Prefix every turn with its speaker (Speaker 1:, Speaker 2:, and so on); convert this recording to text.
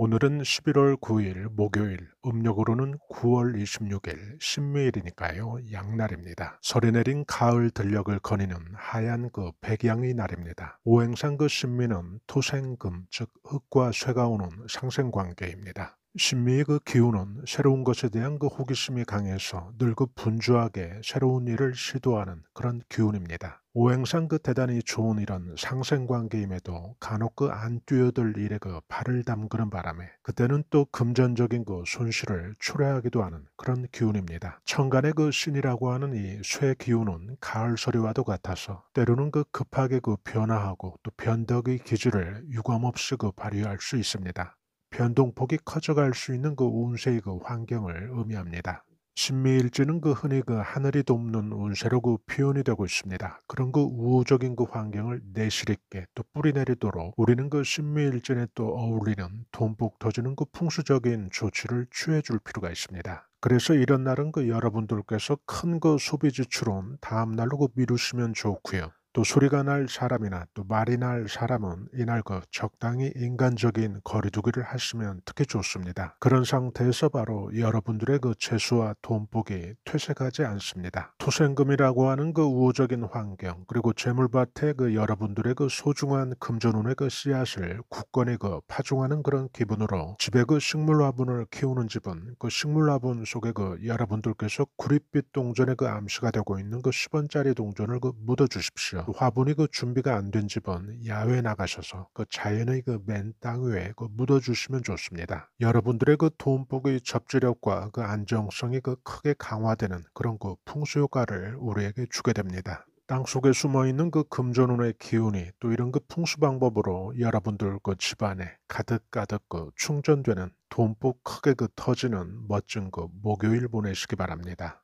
Speaker 1: 오늘은 11월 9일 목요일, 음력으로는 9월 26일 신묘일이니까요. 양날입니다. 설이 내린 가을 들녘을 거니는 하얀 그 백양의 날입니다. 오행상 그 신미는 토생금, 즉 흙과 쇠가 오는 상생관계입니다. 신미의 그 기운은 새로운 것에 대한 그 호기심이 강해서 늘 그 분주하게 새로운 일을 시도하는 그런 기운입니다. 오행상 그 대단히 좋은 이런 상생관계임에도 간혹 그 안 뛰어들 일에 그 발을 담그는 바람에 그때는 또 금전적인 그 손실을 초래하기도 하는 그런 기운입니다. 천간의 그 신이라고 하는 이 쇠 기운은 가을 소리와도 같아서 때로는 그 급하게 그 변화하고 또 변덕의 기질을 유감없이 그 발휘할 수 있습니다. 변동폭이 커져갈 수 있는 그 운세의 그 환경을 의미합니다. 신미일지는 그 흔히 그 하늘이 돕는 운세로 그 표현이 되고 있습니다. 그런 그 우호적인 그 환경을 내실 있게 또 뿌리 내리도록 우리는 그 신미일진에 또 어울리는 돈복 터지는 그 풍수적인 조치를 취해 줄 필요가 있습니다. 그래서 이런 날은 그 여러분들께서 큰 그 소비 지출은 다음 날로 그 미루시면 좋고요. 또 소리가 날 사람이나 또 말이 날 사람은 이날 그 적당히 인간적인 거리두기를 하시면 특히 좋습니다. 그런 상태에서 바로 여러분들의 그 재수와 돈복이 퇴색하지 않습니다. 토생금이라고 하는 그 우호적인 환경 그리고 재물밭에 그 여러분들의 그 소중한 금전운의 그 씨앗을 굳건히 그 파종하는 그런 기분으로 집에 그 식물화분을 키우는 집은 그 식물화분 속에 그 여러분들께서 구릿빛 동전의 그 암시가 되고 있는 그 10원짜리 동전을 그 묻어주십시오. 그죠 그 화분이 그 준비가 안 된 집은 야외 나가셔서 그 자연의 그 맨 땅 위에 그 묻어주시면 좋습니다. 여러분들의 그 돈복의 접지력과 그 안정성이 그 크게 강화되는 그런 그 풍수 효과를 우리에게 주게 됩니다. 땅 속에 숨어 있는 그 금전운의 기운이 또 이런 그 풍수 방법으로 여러분들 그 집안에 가득가득 그 충전되는 돈복 크게 그 터지는 멋진 그 목요일 보내시기 바랍니다.